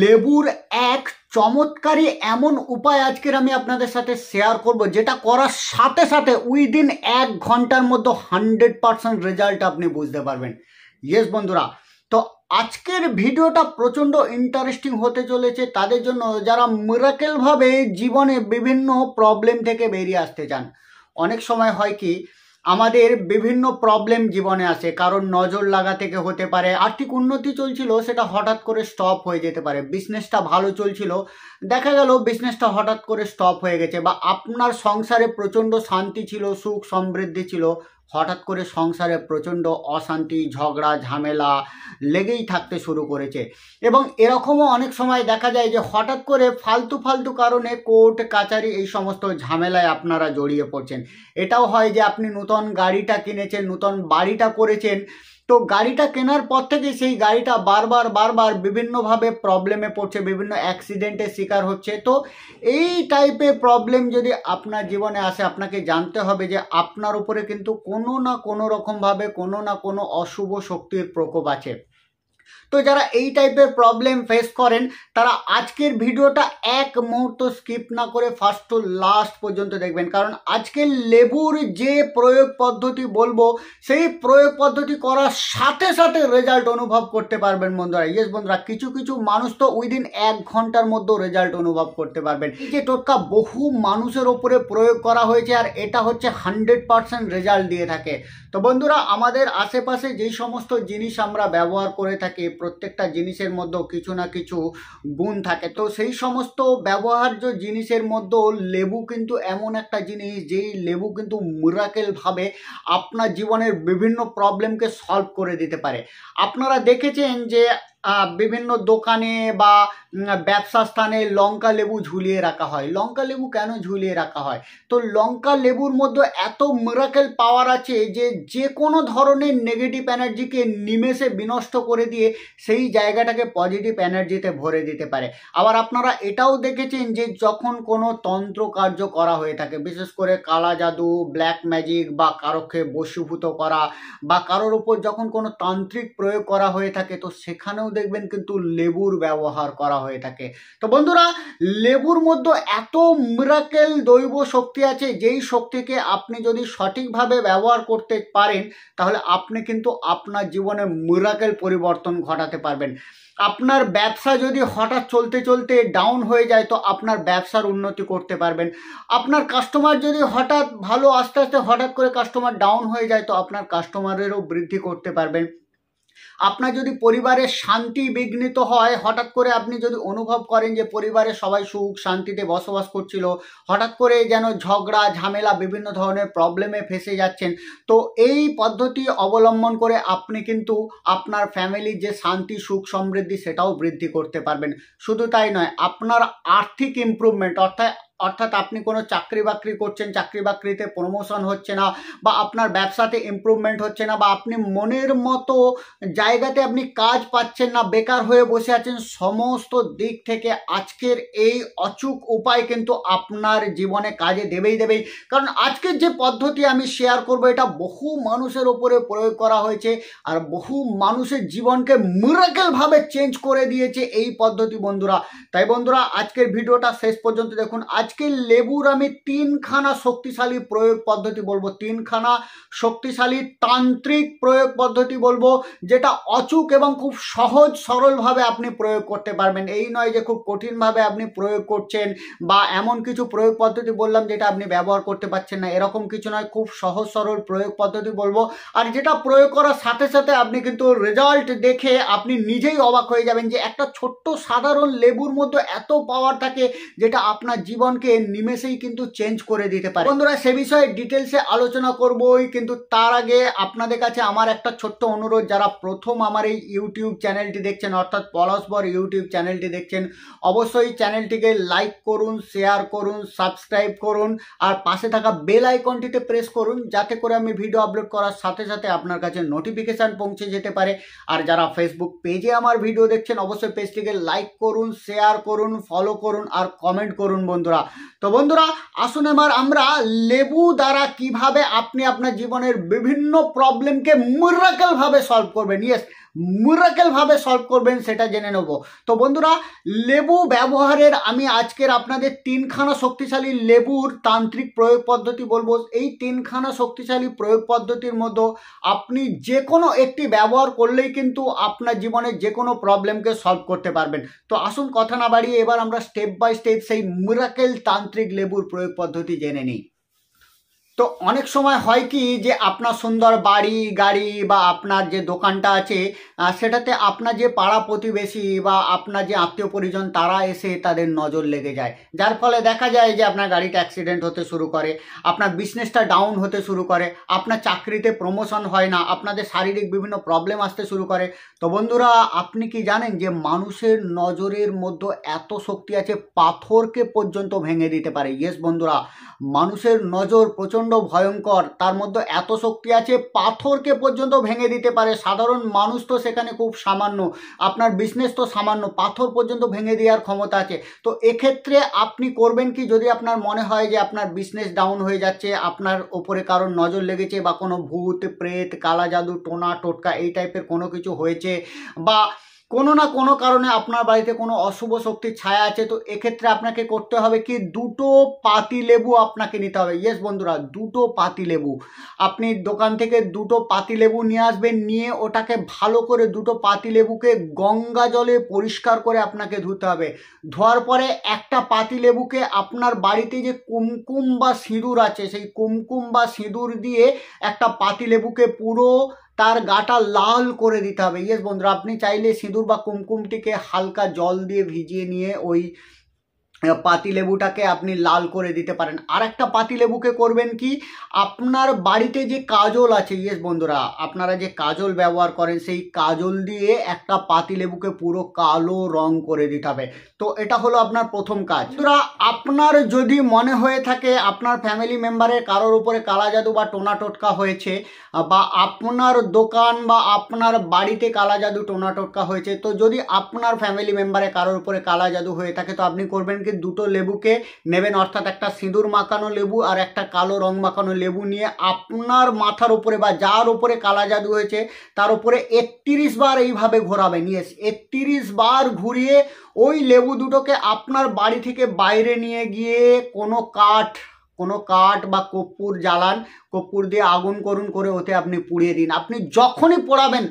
লেবুর এক চমৎকারী এমন উপায় আজকের আমি আপনাদের সাথে শেয়ার করব যেটা করার সাথে সাথে উইদিন এক ঘন্টার মধ্যে হান্ড্রেড পারসেন্ট রেজাল্ট আপনি বুঝতে পারবেন ইয়েস বন্ধুরা তো আজকের ভিডিওটা প্রচণ্ড ইন্টারেস্টিং হতে চলেছে তাদের জন্য যারা মিরাকেলভাবে জীবনে বিভিন্ন প্রবলেম থেকে বেরিয়ে আসতে চান অনেক সময় হয় কি আমাদের বিভিন্ন প্রবলেম জীবনে আসে কারণ নজর লাগা থেকে হতে পারে আর্থিক উন্নতি চলছিল সেটা হঠাৎ করে স্টপ হয়ে যেতে পারে বিজনেসটা ভালো চলছিল দেখা গেল বিজনেসটা হঠাৎ করে স্টপ হয়ে গেছে বা আপনার সংসারে প্রচণ্ড শান্তি ছিল সুখ সমৃদ্ধি ছিল হঠাৎ করে সংসারে প্রচণ্ড অশান্তি ঝগড়া ঝামেলা লেগেই থাকতে শুরু করেছে এবং এরকমও অনেক সময় দেখা যায় যে হঠাৎ করে ফালতু ফালতু কারণে কোর্ট কাচারি এই সমস্ত ঝামেলায় আপনারা জড়িয়ে পড়ছেন এটাও হয় যে আপনি নূতন গাড়িটা কিনেছেন নূতন বাড়িটা করেছেন তো গাড়িটা কেনার পর থেকে সেই গাড়িটা বারবার বারবার বিভিন্নভাবে প্রবলেমে পড়ছে বিভিন্ন অ্যাক্সিডেন্টের শিকার হচ্ছে তো এই টাইপের প্রবলেম যদি আপনার জীবনে আসে আপনাকে জানতে হবে যে আপনার উপরে কিন্তু কোনো না কোনো রকমভাবে কোনো না কোনো অশুভ শক্তির প্রকোপ আছে তো যারা এই টাইপের প্রবলেম ফেস করেন তারা আজকের ভিডিওটা এক মুহূর্ত স্কিপ না করে ফার্স্ট টু লাস্ট পর্যন্ত দেখবেন কারণ আজকের লেবুর যে প্রয়োগ পদ্ধতি বলবো সেই প্রয়োগ পদ্ধতি করার সাথে সাথে রেজাল্ট অনুভব করতে পারবেন বন্ধুরা ইয়েস বন্ধুরা কিছু কিছু মানুষ তো উইদিন এক ঘন্টার মধ্যে রেজাল্ট অনুভব করতে পারবেন যে টোটকা বহু মানুষের ওপরে প্রয়োগ করা হয়েছে আর এটা হচ্ছে হান্ড্রেড পারসেন্ট রেজাল্ট দিয়ে থাকে তো বন্ধুরা আমাদের আশেপাশে যেই সমস্ত জিনিস আমরা ব্যবহার করে থাকি থাকে প্রত্যেকটা জিনিসের মধ্যেও কিছু না কিছু গুণ থাকে তো সেই সমস্ত ব্যবহার্য জিনিসের মধ্যেও লেবু কিন্তু এমন একটা জিনিস যেই লেবু কিন্তু মুরাকেলভাবে আপনার জীবনের বিভিন্ন প্রবলেমকে সলভ করে দিতে পারে আপনারা দেখেছেন যে বিভিন্ন দোকানে বা ব্যবসা স্থানে লঙ্কা লেবু ঝুলিয়ে রাখা হয় লঙ্কা লেবু কেন ঝুলিয়ে রাখা হয় তো লঙ্কা লেবুর মধ্যে এত মিরাকেল পাওয়ার আছে যে যে কোনো ধরনের নেগেটিভ এনার্জিকে নিমেষে বিনষ্ট করে দিয়ে সেই জায়গাটাকে পজিটিভ এনার্জিতে ভরে দিতে পারে আবার আপনারা এটাও দেখেছেন যে যখন কোনো তন্ত্র কার্য করা হয়ে থাকে বিশেষ করে কালা জাদু ব্ল্যাক ম্যাজিক বা কারোকে বসীভূত করা বা কারোর উপর যখন কোনো তান্ত্রিক প্রয়োগ করা হয়ে থাকে তো সেখানেও দেখবেন কিন্তু লেবুর ব্যবহার করা হয়ে থাকে তো বন্ধুরা লেবুর মধ্যে এত মিরাকেল দৈব শক্তি আছে যেই শক্তিকে আপনি যদি সঠিকভাবে ব্যবহার করতে পারেন তাহলে আপনি কিন্তু আপনার জীবনে মিরাকেল পরিবর্তন ঘটাতে পারবেন আপনার ব্যবসা যদি হঠাৎ চলতে চলতে ডাউন হয়ে যায় তো আপনার ব্যবসার উন্নতি করতে পারবেন আপনার কাস্টমার যদি হঠাৎ ভালো আস্তে আস্তে হঠাৎ করে কাস্টমার ডাউন হয়ে যায় তো আপনার কাস্টমারেরও বৃদ্ধি করতে পারবেন আপনার যদি পরিবারের শান্তি বিঘ্নিত হয় হঠাৎ করে আপনি যদি অনুভব করেন যে পরিবারে সবাই সুখ শান্তিতে বসবাস করছিল হঠাৎ করে যেন ঝগড়া ঝামেলা বিভিন্ন ধরনের প্রবলেমে ফেসে যাচ্ছেন তো এই পদ্ধতি অবলম্বন করে আপনি কিন্তু আপনার ফ্যামিলির যে শান্তি সুখ সমৃদ্ধি সেটাও বৃদ্ধি করতে পারবেন শুধু তাই নয় আপনার আর্থিক ইম্প্রুভমেন্ট অর্থাৎ অর্থাৎ আপনি কোনো চাকরি বাকরি করছেন চাকরি বাকরিতে প্রমোশন হচ্ছে না বা আপনার ব্যবসাতে ইম্প্রুভমেন্ট হচ্ছে না বা আপনি মনের মতো জায়গাতে আপনি কাজ পাচ্ছেন না বেকার হয়ে বসে আছেন সমস্ত দিক থেকে আজকের এই অচুক উপায় কিন্তু আপনার জীবনে কাজে দেবেই দেবেই কারণ আজকের যে পদ্ধতি আমি শেয়ার করব এটা বহু মানুষের ওপরে প্রয়োগ করা হয়েছে আর বহু মানুষের জীবনকে মিরাকেলভাবে চেঞ্জ করে দিয়েছে এই পদ্ধতি বন্ধুরা তাই বন্ধুরা আজকের ভিডিওটা শেষ পর্যন্ত দেখুন আজ আজকে লেবুর আমি তিনখানা শক্তিশালী প্রয়োগ পদ্ধতি বলবো তিনখানা শক্তিশালী তান্ত্রিক প্রয়োগ পদ্ধতি বলবো যেটা অচুক এবং খুব সহজ সরলভাবে আপনি প্রয়োগ করতে পারবেন এই নয় যে খুব কঠিনভাবে আপনি প্রয়োগ করছেন বা এমন কিছু প্রয়োগ পদ্ধতি বললাম যেটা আপনি ব্যবহার করতে পারছেন না এরকম কিছু নয় খুব সহজ সরল প্রয়োগ পদ্ধতি বলবো আর যেটা প্রয়োগ করার সাথে সাথে আপনি কিন্তু রেজাল্ট দেখে আপনি নিজেই অবাক হয়ে যাবেন যে একটা ছোট্ট সাধারণ লেবুর মধ্যে এত পাওয়ার থাকে যেটা আপনার জীবন জীবনকে নিমেষেই কিন্তু চেঞ্জ করে দিতে পারে বন্ধুরা সে বিষয়ে ডিটেলসে আলোচনা করবই কিন্তু তার আগে আপনাদের কাছে আমার একটা ছোট্ট অনুরোধ যারা প্রথম আমার এই ইউটিউব চ্যানেলটি দেখছেন অর্থাৎ পলসবর ইউটিউব চ্যানেলটি দেখছেন অবশ্যই চ্যানেলটিকে লাইক করুন শেয়ার করুন সাবস্ক্রাইব করুন আর পাশে থাকা বেল আইকনটিতে প্রেস করুন যাতে করে আমি ভিডিও আপলোড করার সাথে সাথে আপনার কাছে নোটিফিকেশান পৌঁছে যেতে পারে আর যারা ফেসবুক পেজে আমার ভিডিও দেখছেন অবশ্যই পেজটিকে লাইক করুন শেয়ার করুন ফলো করুন আর কমেন্ট করুন বন্ধুরা বন্ধুরা তো বন্ধুরা আসুন এবার আমরা লেবু দ্বারা কিভাবে আপনি আপনার জীবনের বিভিন্ন প্রবলেমকে মুরাকালভাবে সলভ করবেন ইয়েস মুরাকেলভাবে সলভ করবেন সেটা জেনে নেব তো বন্ধুরা লেবু ব্যবহারের আমি আজকের আপনাদের তিনখানা শক্তিশালী লেবুর তান্ত্রিক প্রয়োগ পদ্ধতি বলবো এই তিনখানা শক্তিশালী প্রয়োগ পদ্ধতির মধ্যে আপনি যে কোনো একটি ব্যবহার করলেই কিন্তু আপনার জীবনের যে কোনো প্রবলেমকে সলভ করতে পারবেন তো আসুন কথা না বাড়িয়ে এবার আমরা স্টেপ বাই স্টেপ সেই মুরাকেল তান্ত্রিক লেবুর প্রয়োগ পদ্ধতি জেনে নিই তো অনেক সময় হয় কি যে আপনার সুন্দর বাড়ি গাড়ি বা আপনার যে দোকানটা আছে সেটাতে আপনার যে পাড়া প্রতিবেশী বা আপনার যে আত্মীয় পরিজন তারা এসে তাদের নজর লেগে যায় যার ফলে দেখা যায় যে আপনার গাড়িটা অ্যাক্সিডেন্ট হতে শুরু করে আপনার বিজনেসটা ডাউন হতে শুরু করে আপনার চাকরিতে প্রমোশন হয় না আপনাদের শারীরিক বিভিন্ন প্রবলেম আসতে শুরু করে তো বন্ধুরা আপনি কি জানেন যে মানুষের নজরের মধ্যে এত শক্তি আছে পাথরকে পর্যন্ত ভেঙে দিতে পারে ইয়েস বন্ধুরা মানুষের নজর প্রচন্ড প্রচণ্ড ভয়ঙ্কর তার মধ্যে এত শক্তি আছে পাথরকে পর্যন্ত ভেঙে দিতে পারে সাধারণ মানুষ তো সেখানে খুব সামান্য আপনার বিজনেস তো সামান্য পাথর পর্যন্ত ভেঙে দেওয়ার ক্ষমতা আছে তো এক্ষেত্রে আপনি করবেন কি যদি আপনার মনে হয় যে আপনার বিজনেস ডাউন হয়ে যাচ্ছে আপনার ওপরে কারো নজর লেগেছে বা কোনো ভূত প্রেত কালা জাদু টোনা টোটকা এই টাইপের কোনো কিছু হয়েছে বা কোনো না কোনো কারণে আপনার বাড়িতে কোনো অশুভ শক্তির ছায়া আছে তো এক্ষেত্রে আপনাকে করতে হবে কি দুটো পাতি লেবু আপনাকে নিতে হবে ইয়েস বন্ধুরা দুটো পাতি লেবু আপনি দোকান থেকে দুটো পাতি লেবু নিয়ে আসবেন নিয়ে ওটাকে ভালো করে দুটো পাতি লেবুকে গঙ্গা জলে পরিষ্কার করে আপনাকে ধুতে হবে ধোয়ার পরে একটা পাতি লেবুকে আপনার বাড়িতে যে কুমকুম বা সিঁদুর আছে সেই কুমকুম বা সিঁদুর দিয়ে একটা পাতি লেবুকে পুরো তার গাটা লাল করে দিতে হবে यस বন্ধুরা আপনি চাইলে সিঁদুর বা কুমকুমটিকে হালকা জল দিয়ে ভিজিয়ে নিয়ে ওই পাতিলেবুটাকে আপনি লাল করে দিতে পারেন আর একটা পাতিলেবুকে করবেন কি আপনার বাড়িতে যে কাজল আছে ইয়েস বন্ধুরা আপনারা যে কাজল ব্যবহার করেন সেই কাজল দিয়ে একটা পাতিলেবুকে পুরো কালো রং করে দিতে হবে তো এটা হলো আপনার প্রথম কাজ বন্ধুরা আপনার যদি মনে হয়ে থাকে আপনার ফ্যামিলি মেম্বারের কারোর উপরে কালা জাদু বা টোনা টোটকা হয়েছে বা আপনার দোকান বা আপনার বাড়িতে কালা জাদু টোনা টোটকা হয়েছে তো যদি আপনার ফ্যামিলি মেম্বারে কারোর উপরে কালা জাদু হয়ে থাকে তো আপনি করবেন কি থেকে দুটো লেবুকে নেবেন অর্থাৎ একটা সিঁদুর মাখানো লেবু আর একটা কালো রং মাখানো লেবু নিয়ে আপনার মাথার উপরে বা যার উপরে কালা জাদু হয়েছে তার উপরে একত্রিশ বার এইভাবে ঘোরাবেন ইয়েস একত্রিশ বার ঘুরিয়ে ওই লেবু দুটোকে আপনার বাড়ি থেকে বাইরে নিয়ে গিয়ে কোনো কাঠ কোনো কাঠ বা কপ্পুর জ্বালান কর্পূর দিয়ে আগুন করুন করে ওতে আপনি পুড়িয়ে দিন আপনি যখনই পোড়াবেন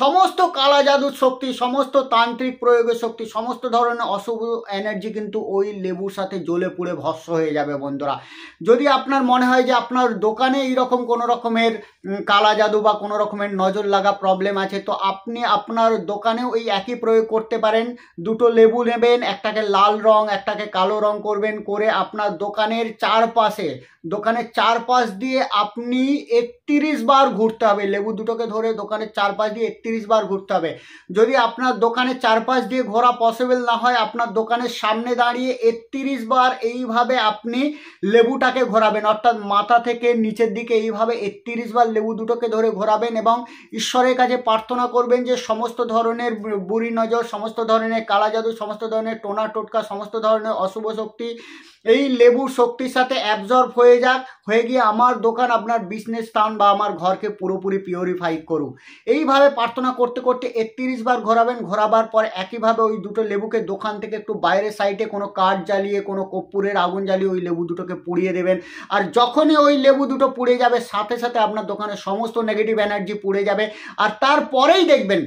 সমস্ত কালা জাদুর শক্তি সমস্ত তান্ত্রিক প্রয়োগের শক্তি সমস্ত ধরনের অশুভ এনার্জি কিন্তু ওই লেবুর সাথে জ্বলে পুড়ে ভস্ম হয়ে যাবে বন্ধুরা যদি আপনার মনে হয় যে আপনার দোকানে এইরকম কোনো রকমের কালা জাদু বা কোনো রকমের নজর লাগা প্রবলেম আছে তো আপনি আপনার দোকানেও এই একই প্রয়োগ করতে পারেন দুটো লেবু নেবেন একটাকে লাল রং একটাকে কালো রং করবেন করে আপনার দোকানের চারপাশে দোকানের চারপাশ দিয়ে আপ আপনি একত্রিশ বার ঘুরতে হবে লেবু দুটোকে ধরে দোকানের চারপাশ দিয়ে একত্রিশ বার ঘুরতে হবে যদি আপনার দোকানের চারপাশ দিয়ে ঘোরা পসিবল না হয় আপনার দোকানের সামনে দাঁড়িয়ে একত্রিশ বার এইভাবে আপনি লেবুটাকে ঘোরাবেন অর্থাৎ মাথা থেকে নিচের দিকে এইভাবে একত্রিশ বার লেবু দুটোকে ধরে ঘোরাবেন এবং ঈশ্বরের কাছে প্রার্থনা করবেন যে সমস্ত ধরনের বুড়ি নজর সমস্ত ধরনের কালা জাদু সমস্ত ধরনের টোনা টোটকা সমস্ত ধরনের অশুভ শক্তি এই লেবুর শক্তির সাথে অ্যাবজর্ব হয়ে যাক হয়ে গিয়ে আমার দোকান আপনার বিজনেস টাউন বা আমার ঘরকে পুরোপুরি পিওরিফাই করুক এইভাবে প্রার্থনা করতে করতে একত্রিশ বার ঘোরাবেন ঘোরাবার পর একইভাবে ওই দুটো লেবুকে দোকান থেকে একটু বাইরের সাইডে কোনো কাঠ জ্বালিয়ে কোনো কর্পূরের আগুন জ্বালিয়ে ওই লেবু দুটোকে পুড়িয়ে দেবেন আর যখনই ওই লেবু দুটো পুড়ে যাবে সাথে সাথে আপনার দোকানের সমস্ত নেগেটিভ এনার্জি পুড়ে যাবে আর তারপরেই দেখবেন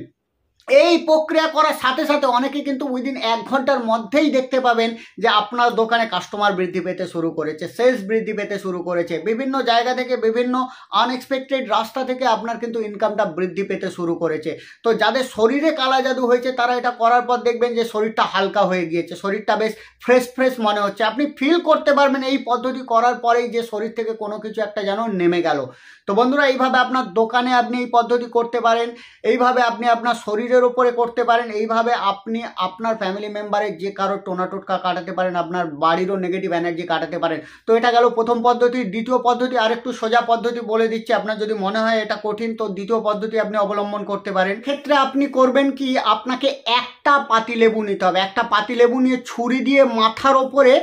এই প্রক্রিয়া করার সাথে সাথে অনেকে কিন্তু উইদিন এক ঘন্টার মধ্যেই দেখতে পাবেন যে আপনার দোকানে কাস্টমার বৃদ্ধি পেতে শুরু করেছে সেলস বৃদ্ধি পেতে শুরু করেছে বিভিন্ন জায়গা থেকে বিভিন্ন আনএক্সপেক্টেড রাস্তা থেকে আপনার কিন্তু ইনকামটা বৃদ্ধি পেতে শুরু করেছে তো যাদের শরীরে কালা জাদু হয়েছে তারা এটা করার পর দেখবেন যে শরীরটা হালকা হয়ে গিয়েছে শরীরটা বেশ ফ্রেশ ফ্রেশ মনে হচ্ছে আপনি ফিল করতে পারবেন এই পদ্ধতি করার পরেই যে শরীর থেকে কোনো কিছু একটা যেন নেমে গেল তো বন্ধুরা এইভাবে আপনার দোকানে আপনি এই পদ্ধতি করতে পারেন এইভাবে আপনি আপনার শরীর নিজের ওপরে করতে পারেন এইভাবে আপনি আপনার ফ্যামিলি মেম্বারের যে কারো টোটকা কাটাতে পারেন আপনার বাড়িরও নেগেটিভ এনার্জি কাটাতে পারেন তো এটা গেল প্রথম পদ্ধতি দ্বিতীয় পদ্ধতি আরেকটু সোজা পদ্ধতি বলে দিচ্ছি আপনার যদি মনে হয় এটা কঠিন তো দ্বিতীয় পদ্ধতি আপনি অবলম্বন করতে পারেন ক্ষেত্রে আপনি করবেন কি আপনাকে একটা পাতি লেবু নিতে হবে একটা পাতি লেবু নিয়ে ছুরি দিয়ে মাথার ওপরে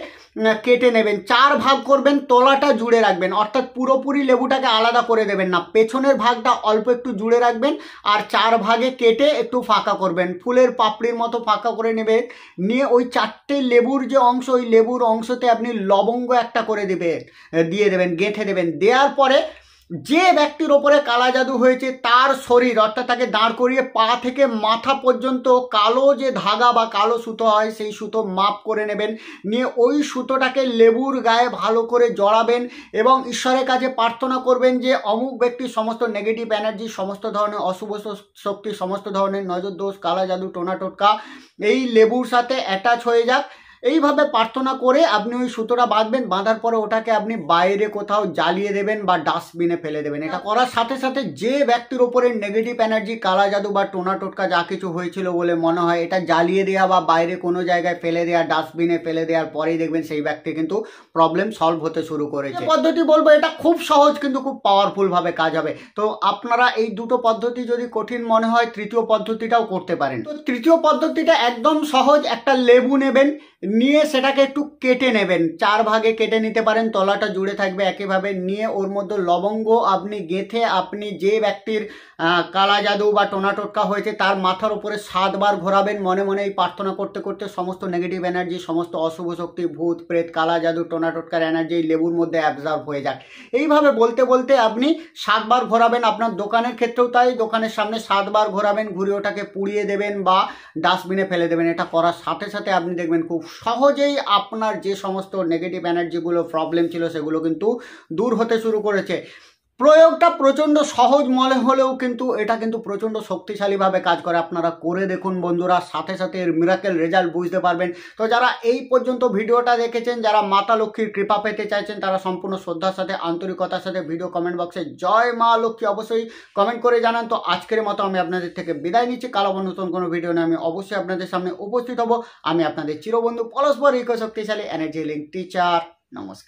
কেটে নেবেন চার ভাগ করবেন তলাটা জুড়ে রাখবেন অর্থাৎ পুরোপুরি লেবুটাকে আলাদা করে দেবেন না পেছনের ভাগটা অল্প একটু জুড়ে রাখবেন আর চার ভাগে কেটে একটু ফাঁকা করবেন ফুলের পাপড়ির মতো ফাঁকা করে নেবেন নিয়ে ওই চারটে লেবুর যে অংশ ওই লেবুর অংশতে আপনি লবঙ্গ একটা করে দেবে দিয়ে দেবেন গেঁথে দেবেন দেওয়ার পরে যে ব্যক্তির ওপরে কালা জাদু হয়েছে তার শরীর অর্থাৎ তাকে দাঁড় করিয়ে পা থেকে মাথা পর্যন্ত কালো যে ধাগা বা কালো সুতো হয় সেই সুতো মাপ করে নেবেন নিয়ে ওই সুতোটাকে লেবুর গায়ে ভালো করে জড়াবেন এবং ঈশ্বরের কাছে প্রার্থনা করবেন যে অমুক ব্যক্তির সমস্ত নেগেটিভ এনার্জি সমস্ত ধরনের অশুভ শক্তি সমস্ত ধরনের নজর দোষ কালা জাদু টোনা টোটকা এই লেবুর সাথে অ্যাটাচ হয়ে যাক এইভাবে প্রার্থনা করে আপনি ওই সুতোটা বাঁধবেন বাঁধার পরে ওটাকে আপনি বাইরে কোথাও জ্বালিয়ে দেবেন বা ডাস্টবিনে ফেলে দেবেন এটা আচ্ছা। করার সাথে সাথে যে ব্যক্তির ওপরে নেগেটিভ এনার্জি কালা জাদু বা টোনা টোটকা যা কিছু হয়েছিল বলে মনে হয় এটা জ্বালিয়ে দেওয়া বা বাইরে কোনো জায়গায় ফেলে দেওয়া ডাস্টবিনে ফেলে দেওয়ার পরেই দেখবেন সেই ব্যক্তি কিন্তু প্রবলেম সলভ হতে শুরু করেছে আচ্ছা। পদ্ধতি বলবো এটা খুব সহজ কিন্তু খুব পাওয়ারফুলভাবে কাজ হবে তো আপনারা এই দুটো পদ্ধতি যদি কঠিন মনে হয় তৃতীয় পদ্ধতিটাও করতে পারেন তো তৃতীয় পদ্ধতিটা একদম সহজ একটা লেবু নেবেন নিয়ে সেটাকে একটু কেটে নেবেন চার ভাগে কেটে নিতে পারেন তলাটা জুড়ে থাকবে একইভাবে নিয়ে ওর মধ্যে লবঙ্গ আপনি গেঁথে আপনি যে ব্যক্তির কালা জাদু বা টোনাটোটকা হয়েছে তার মাথার উপরে সাতবার ঘোরাবেন মনে মনে এই প্রার্থনা করতে করতে সমস্ত নেগেটিভ এনার্জি সমস্ত অশুভ শক্তি ভূত প্রেত কালা জাদু টোনাটোটকার এনার্জি লেবুর মধ্যে অ্যাবজার্ভ হয়ে যাক এইভাবে বলতে বলতে আপনি সাতবার ঘোরাবেন আপনার দোকানের ক্ষেত্রেও তাই দোকানের সামনে সাতবার ঘোরাবেন ঘুরে ওটাকে পুড়িয়ে দেবেন বা ডাস্টবিনে ফেলে দেবেন এটা করার সাথে সাথে আপনি দেখবেন খুব সহজেই আপনার যে সমস্ত নেগেটিভ এনার্জিগুলো প্রবলেম ছিল সেগুলো কিন্তু দূর হতে শুরু করেছে প্রয়োগটা প্রচণ্ড সহজ মনে হলেও কিন্তু এটা কিন্তু প্রচণ্ড শক্তিশালীভাবে কাজ করে আপনারা করে দেখুন বন্ধুরা সাথে সাথে এর মিরাকেল রেজাল্ট বুঝতে পারবেন তো যারা এই পর্যন্ত ভিডিওটা দেখেছেন যারা মাতা লক্ষ্মীর কৃপা পেতে চাইছেন তারা সম্পূর্ণ শ্রদ্ধার সাথে আন্তরিকতার সাথে ভিডিও কমেন্ট বক্সে জয় মা লক্ষ্মী অবশ্যই কমেন্ট করে জানান তো আজকের মতো আমি আপনাদের থেকে বিদায় নিচ্ছি কালো নতুন কোনো ভিডিও নিয়ে আমি অবশ্যই আপনাদের সামনে উপস্থিত হব আমি আপনাদের চিরবন্ধু পরস্পর ইকো শক্তিশালী এনার্জি লিঙ্ক টিচার নমস্কার